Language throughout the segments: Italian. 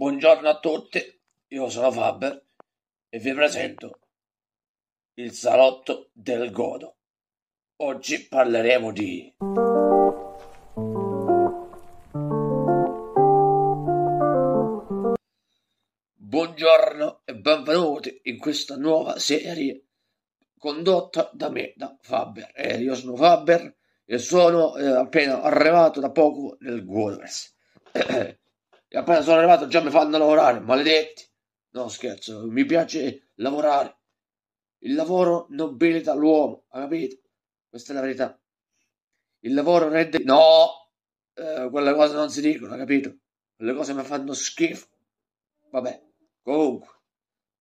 Buongiorno a tutti, io sono Faber e vi presento il salotto del godo. Oggi parleremo di Buongiorno e benvenuti in questa nuova serie condotta da me, da Faber. Eh, io sono Faber e sono eh, appena arrivato da poco nel Godoverse. Eh, e appena sono arrivato già mi fanno lavorare, maledetti. No, scherzo, mi piace lavorare. Il lavoro nobilita l'uomo, ha capito? Questa è la verità. Il lavoro rende... No! Eh, quelle cose non si dicono, ha capito? Quelle cose mi fanno schifo. Vabbè, comunque.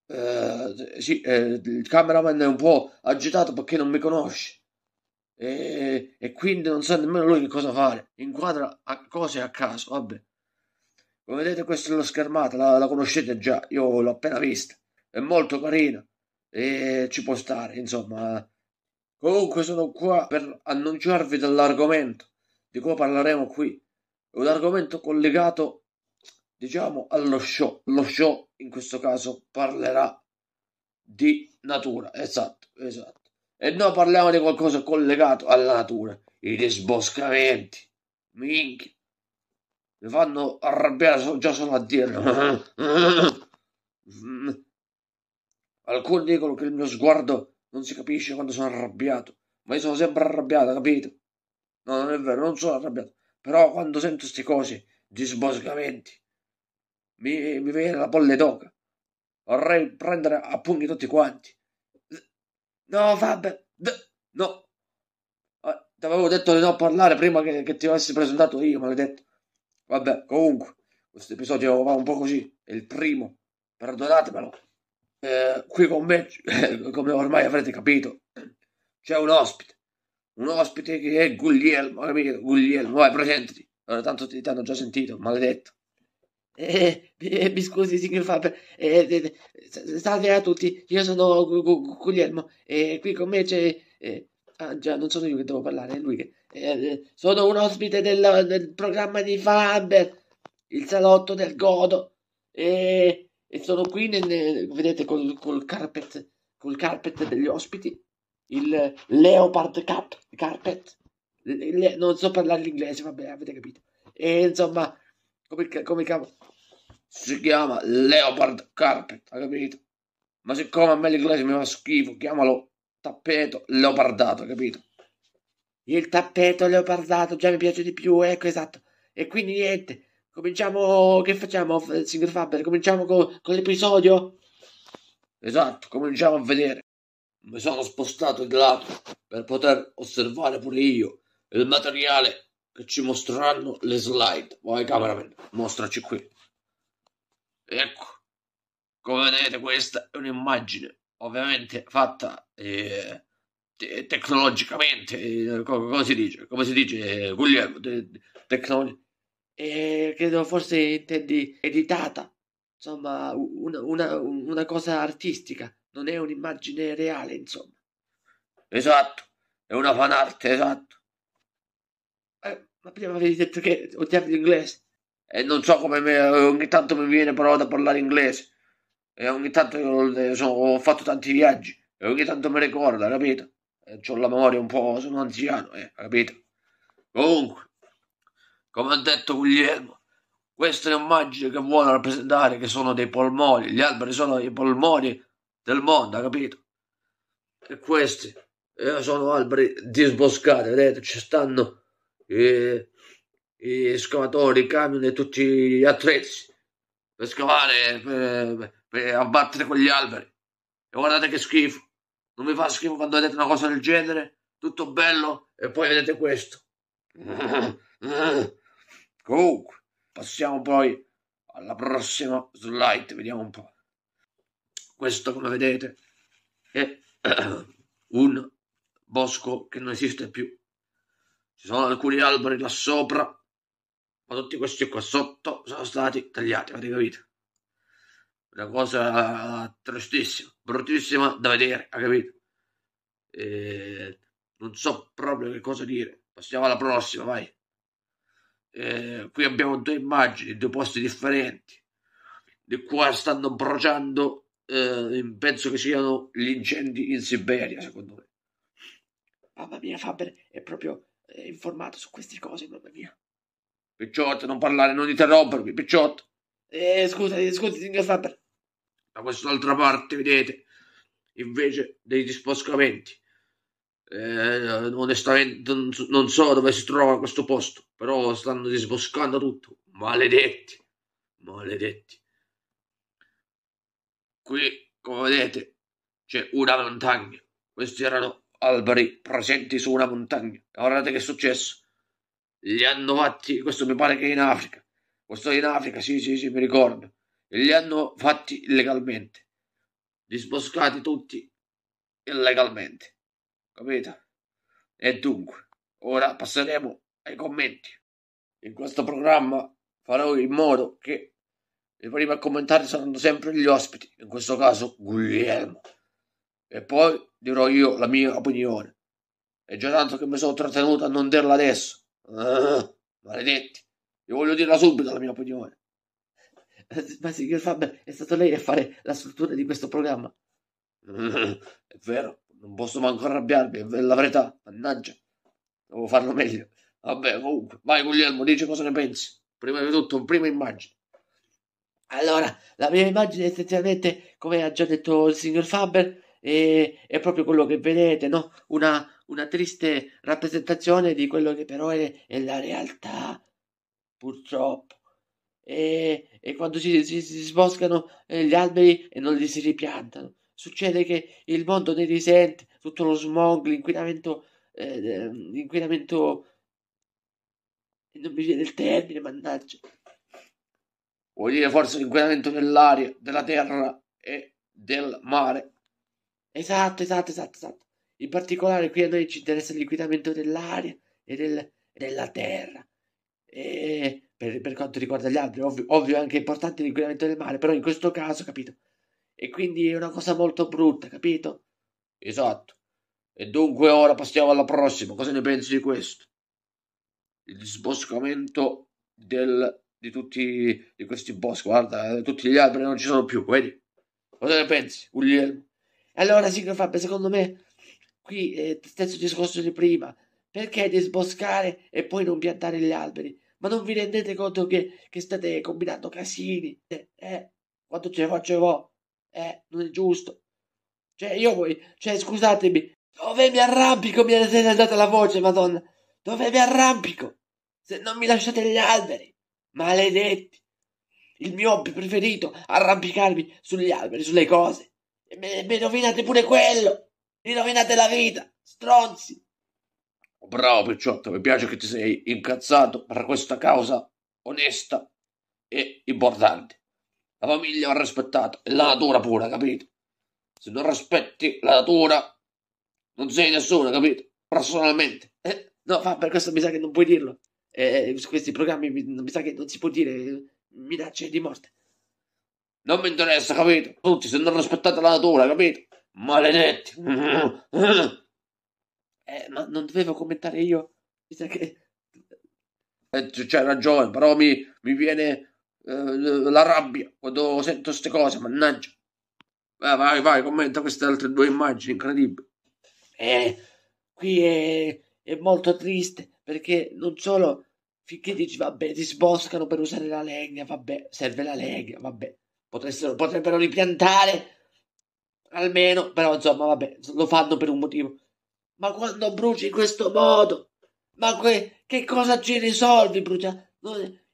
Eh, sì, eh, il cameraman è un po' agitato perché non mi conosce. E, e, quindi non so nemmeno lui che cosa fare. Inquadra a cose a caso, vabbè. Come vedete questa è la schermata, la, la conoscete già, io l'ho appena vista, è molto carina e ci può stare, insomma. Comunque sono qua per annunciarvi dell'argomento di cui parleremo qui. È un argomento collegato, diciamo, allo show. Lo show in questo caso parlerà di natura, esatto, esatto. E noi parliamo di qualcosa collegato alla natura, i disboscamenti. Minchia. Mi fanno arrabbiare già solo a dirlo. Alcuni dicono che il mio sguardo non si capisce quando sono arrabbiato, ma io sono sempre arrabbiato, capito? No, non è vero, non sono arrabbiato. Però quando sento queste cose, disboscamenti, mi, mi viene la polle d'oca. Vorrei prendere a pugni tutti quanti. No, vabbè, no. Ah, ti avevo detto di non parlare prima che, che ti avessi presentato io, maledetto. Vabbè, comunque, questo episodio va un po' così, è il primo, perdonatemelo. Eh, qui con me, come ormai avrete capito, c'è un ospite. Un ospite che è Guglielmo, amico Guglielmo, vai, presentati. Allora, tanto ti, hanno già sentito, maledetto. Eh, eh, mi scusi, signor Faber. Eh, eh, eh salve a tutti, io sono Guglielmo e eh, qui con me c'è... ah già, non sono io che devo parlare, è lui che... Eh, eh, sono un ospite del, del programma di Faber, il salotto del Godo, e, e sono qui, nel, vedete, col, col, carpet, col carpet degli ospiti, il Leopard Cup, Carpet, le, le, non so parlare l'inglese, vabbè, avete capito. E insomma, come, come cavolo si chiama Leopard Carpet, hai capito? Ma siccome a me l'inglese mi fa schifo, chiamalo tappeto leopardato, capito? Il tappeto leopardato già mi piace di più, ecco esatto. E quindi niente, cominciamo. Che facciamo, signor Faber? Cominciamo con, con l'episodio? Esatto, cominciamo a vedere. Mi sono spostato di lato per poter osservare pure io il materiale che ci mostreranno le slide. Vai, cameraman, mostraci qui. Ecco, come vedete, questa è un'immagine ovviamente fatta eh, tecnologicamente, eh, come si dice, come si dice eh, Guglielmo, te- tecnologicamente, eh, credo forse intendi editata, insomma una, una, una cosa artistica, non è un'immagine reale, insomma. Esatto, è una fanarte, esatto. Eh, ma prima avevi detto che odiavi l'inglese. E eh, non so come me, ogni tanto mi viene però da parlare inglese. E ogni tanto sono, ho fatto tanti viaggi. E ogni tanto mi ricorda, capito? Eh, ho la memoria un po', sono anziano, eh, capito? Comunque, come ha detto Guglielmo, questa è un'immagine che vuole rappresentare che sono dei polmoni, gli alberi sono i polmoni del mondo, capito? E questi eh, sono alberi disboscati, vedete, ci stanno eh, gli scavatori, i camion e tutti gli attrezzi per scavare, per, per abbattere quegli alberi. E guardate che schifo. Non mi fa schifo quando vedete una cosa del genere? Tutto bello e poi vedete questo. Comunque, passiamo poi alla prossima slide, vediamo un po'. Questo, come vedete, è un bosco che non esiste più. Ci sono alcuni alberi là sopra, ma tutti questi qua sotto sono stati tagliati, avete capito? una cosa tristissima, bruttissima da vedere, ha capito? E non so proprio che cosa dire. Passiamo alla prossima, vai. E qui abbiamo due immagini, due posti differenti. Di qua stanno bruciando, eh, penso che siano gli incendi in Siberia, secondo me. Mamma mia, Faber è proprio eh, informato su queste cose, mamma mia. Picciotto, non parlare, non interrompermi, picciotto. Eh, scusati, eh, scusati, signor Faber. Da quest'altra parte, vedete, invece dei disboscamenti. Eh, onestamente non so dove si trova questo posto, però stanno disboscando tutto. Maledetti, maledetti. Qui, come vedete, c'è una montagna. Questi erano alberi presenti su una montagna. Guardate che è successo. Li hanno fatti, questo mi pare che in Africa. Questo in Africa, sì, sì, sì, mi ricordo. E li hanno fatti illegalmente. Disboscati tutti illegalmente. Capito? E dunque, ora passeremo ai commenti. In questo programma farò in modo che i primi a commentare saranno sempre gli ospiti, in questo caso Guglielmo. E poi dirò io la mia opinione. È già tanto che mi sono trattenuto a non dirla adesso. Ah, maledetti. Io voglio dirla subito la mia opinione. Ma signor Faber, è stato lei a fare la struttura di questo programma. è vero, non posso manco arrabbiarmi, è la verità, mannaggia. Devo farlo meglio. Vabbè, comunque, vai Guglielmo, dici cosa ne pensi. Prima di tutto, prima immagine. Allora, la mia immagine essenzialmente, come ha già detto il signor Faber, è, è proprio quello che vedete, no? Una, una, triste rappresentazione di quello che però è, è la realtà purtroppo. E, e quando si, si, si sboscano eh, gli alberi e non li si ripiantano, succede che il mondo ne risente, tutto lo smog, l'inquinamento, eh, l'inquinamento, non mi viene il termine, mannaggia. Vuol dire forse l'inquinamento dell'aria, della terra e del mare. Esatto, esatto, esatto, esatto. In particolare qui a noi ci interessa l'inquinamento dell'aria e del, della terra. E eh, per, per quanto riguarda gli altri, ovvio, ovvio è anche importante l'inquinamento del mare, però in questo caso, capito? E quindi è una cosa molto brutta, capito? Esatto. E dunque ora passiamo alla prossima. Cosa ne pensi di questo? Il sboscamento del, di tutti di questi boschi. Guarda, eh, tutti gli alberi non ci sono più, vedi? Cosa ne pensi, Guglielmo? Allora, Siglo Fabio, secondo me, qui eh, stesso discorso di prima. Perché disboscare e poi non piantare gli alberi? ma non vi rendete conto che, che state combinando casini? Eh, eh quanto ce ne faccio io? Eh, non è giusto. Cioè, io voi, cioè, scusatemi, dove mi arrampico? Mi è andata la voce, madonna. Dove mi arrampico? Se non mi lasciate gli alberi, maledetti. Il mio hobby preferito, arrampicarmi sugli alberi, sulle cose. E mi rovinate pure quello. Mi rovinate la vita, stronzi. Bravo Picciotto, mi piace che ti sei incazzato per questa causa onesta e importante. La famiglia va rispettata e la natura pure, capito? Se non rispetti la natura, non sei nessuno, capito? Personalmente. Eh, no, fa, per questo mi sa che non puoi dirlo. Eh, su questi programmi mi, mi sa che non si può dire minacce di morte. Non mi interessa, capito? Tutti, se non rispettate la natura, capito? Maledetti. Eh, ma non dovevo commentare io. Mi sa che... Eh, c'è ragione, però mi, mi viene eh, la rabbia quando sento queste cose, mannaggia. Eh, vai, vai, commenta queste altre due immagini, incredibili. Eh, qui è, è molto triste, perché non solo finché dici vabbè ti sboscano per usare la legna vabbè serve la legna vabbè Potessero, potrebbero ripiantare almeno però insomma vabbè lo fanno per un motivo ma quando bruci in questo modo, ma que- che cosa ci risolvi, brucia?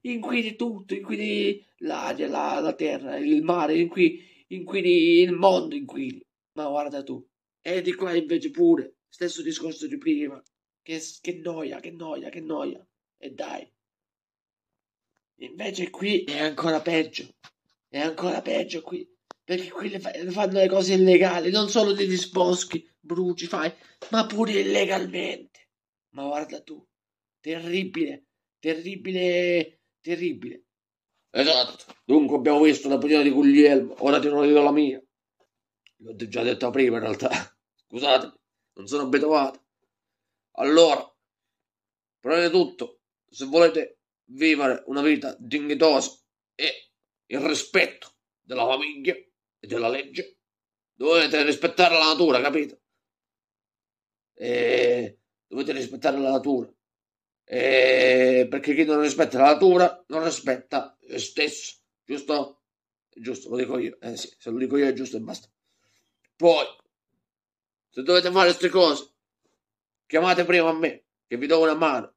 Inquini tutto, inquini l'aria, la, la terra, il mare, inquini, inquini il mondo, inquini. Ma guarda tu, e di qua invece pure, stesso discorso di prima. Che, che noia, che noia, che noia. E dai. Invece qui è ancora peggio. È ancora peggio qui perché quelli fanno le cose illegali, non solo degli sboschi, bruci, fai, ma pure illegalmente. Ma guarda tu, terribile, terribile, terribile. Esatto, dunque abbiamo visto l'opinione di Guglielmo, ora ti do la mia. L'ho già detto prima in realtà, scusatemi, non sono abituato. Allora, prima di tutto, se volete vivere una vita dignitosa e il rispetto della famiglia, e della legge. Dovete rispettare la natura, capito? E dovete rispettare la natura. E perché chi non rispetta la natura non rispetta se stesso, giusto? giusto, lo dico io. Eh sì, se lo dico io è giusto e basta. Poi, se dovete fare queste cose, chiamate prima a me, che vi do una mano.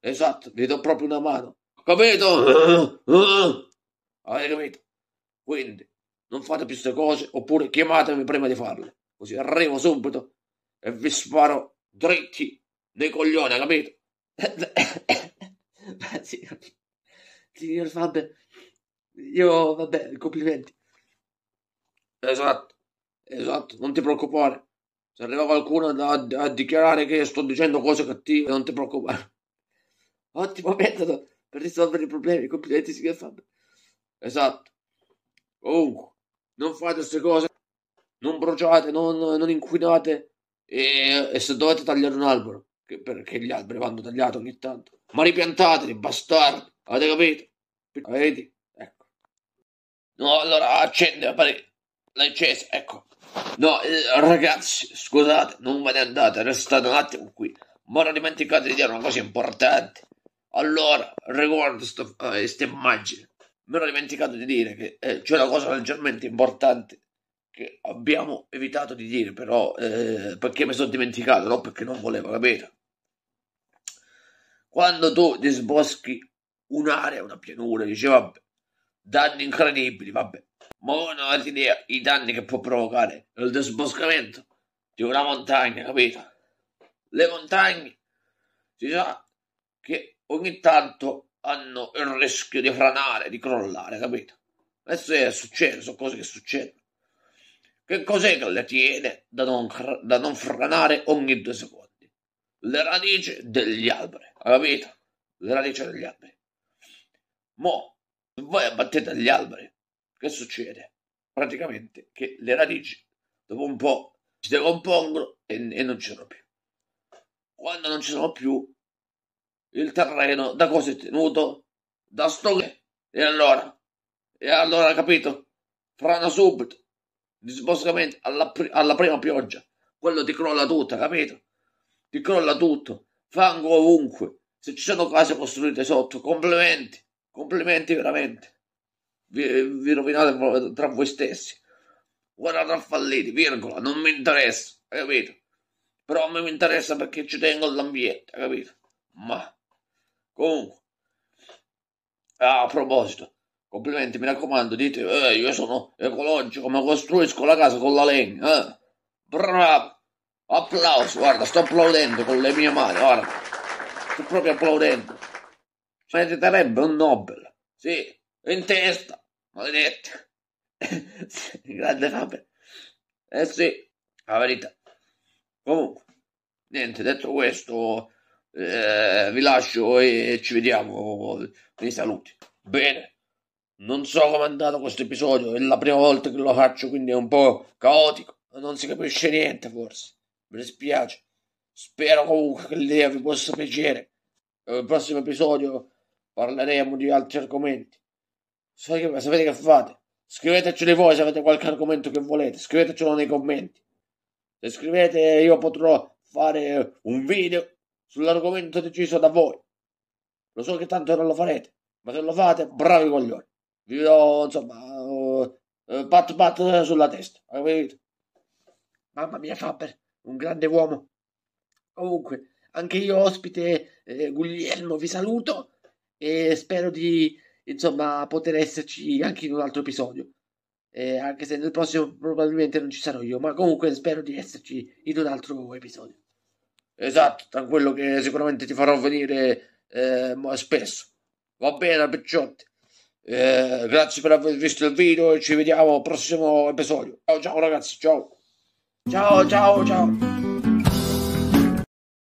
Esatto, vi do proprio una mano. Capito? Eh, eh. Avete capito? Quindi, non fate più queste cose, oppure chiamatemi prima di farle, così arrivo subito e vi sparo dritti dei coglioni, capito? signor, Fabio, io, vabbè, complimenti. Esatto, esatto, non ti preoccupare. Se arriva qualcuno a, a dichiarare che sto dicendo cose cattive, non ti preoccupare. Ottimo metodo per risolvere i problemi, complimenti signor Fabio. Esatto. Comunque, non fate queste cose, non bruciate, non, non inquinate e, e, se dovete tagliare un albero, che, perché gli alberi vanno tagliati ogni tanto, ma ripiantateli, bastardi, avete capito? Vedi? Ecco. No, allora accende la parete, l'hai accesa, ecco. No, eh, ragazzi, scusate, non ve ne andate, restate un attimo qui, ma non dimenticate di dire una cosa importante. Allora, riguardo questa eh, immagine, mi ero dimenticato di dire che eh, c'è una cosa leggermente importante che abbiamo evitato di dire, però eh, perché mi sono dimenticato, no? perché non volevo, capito? Quando tu disboschi un'area, una pianura, dici vabbè, danni incredibili, vabbè, ma voi non avete idea i danni che può provocare il disboscamento di una montagna, capito? Le montagne, si sa che ogni tanto hanno il rischio di franare, di crollare, capito? Questo è, successo, sono cose che succedono. Che cos'è che le tiene da non, da non franare ogni due secondi? Le radici degli alberi, capito? Le radici degli alberi. Mo, voi abbattete gli alberi, che succede? Praticamente che le radici dopo un po' si decompongono e, e non c'erano più. Quando non ci sono più, il terreno da cosa è tenuto da sto e allora e allora capito frana subito disboscamento alla, pr- alla prima pioggia quello ti crolla tutto capito ti crolla tutto fango ovunque se ci sono case costruite sotto complimenti complimenti veramente vi, vi rovinate tra voi stessi guardate a falliti virgola non mi interessa capito però a me mi interessa perché ci tengo all'ambiente capito ma Comunque, ah, a proposito, complimenti, mi raccomando, dite, eh, io sono ecologico, ma costruisco la casa con la legna, eh. Bravo! Applauso, guarda, sto applaudendo con le mie mani, guarda. Sto proprio applaudendo. Meriterebbe un Nobel. Sì, in testa, maledetta. Grande Faber. Eh sì, la verità. Comunque, niente, detto questo, eh, vi lascio e ci vediamo mi saluti bene non so come è andato questo episodio è la prima volta che lo faccio quindi è un po' caotico non si capisce niente forse mi dispiace spero comunque che l'idea vi possa piacere nel prossimo episodio parleremo di altri argomenti sapete che fate scriveteceli voi se avete qualche argomento che volete scrivetecelo nei commenti se scrivete io potrò fare un video sull'argomento deciso da voi. Lo so che tanto non lo farete, ma se lo fate, bravi coglioni. Vi do, insomma, uh, uh, pat pat sulla testa, capito? Mamma mia, Faber, un grande uomo. Comunque, anche io, ospite eh, Guglielmo, vi saluto e spero di, insomma, poter esserci anche in un altro episodio. Eh, anche se nel prossimo probabilmente non ci sarò io, ma comunque spero di esserci in un altro episodio. Esatto, tranquillo che sicuramente ti farò venire eh, spesso. Va bene, picciotti. Eh, grazie per aver visto il video e ci vediamo al prossimo episodio. Ciao ciao ragazzi, ciao. Ciao ciao ciao.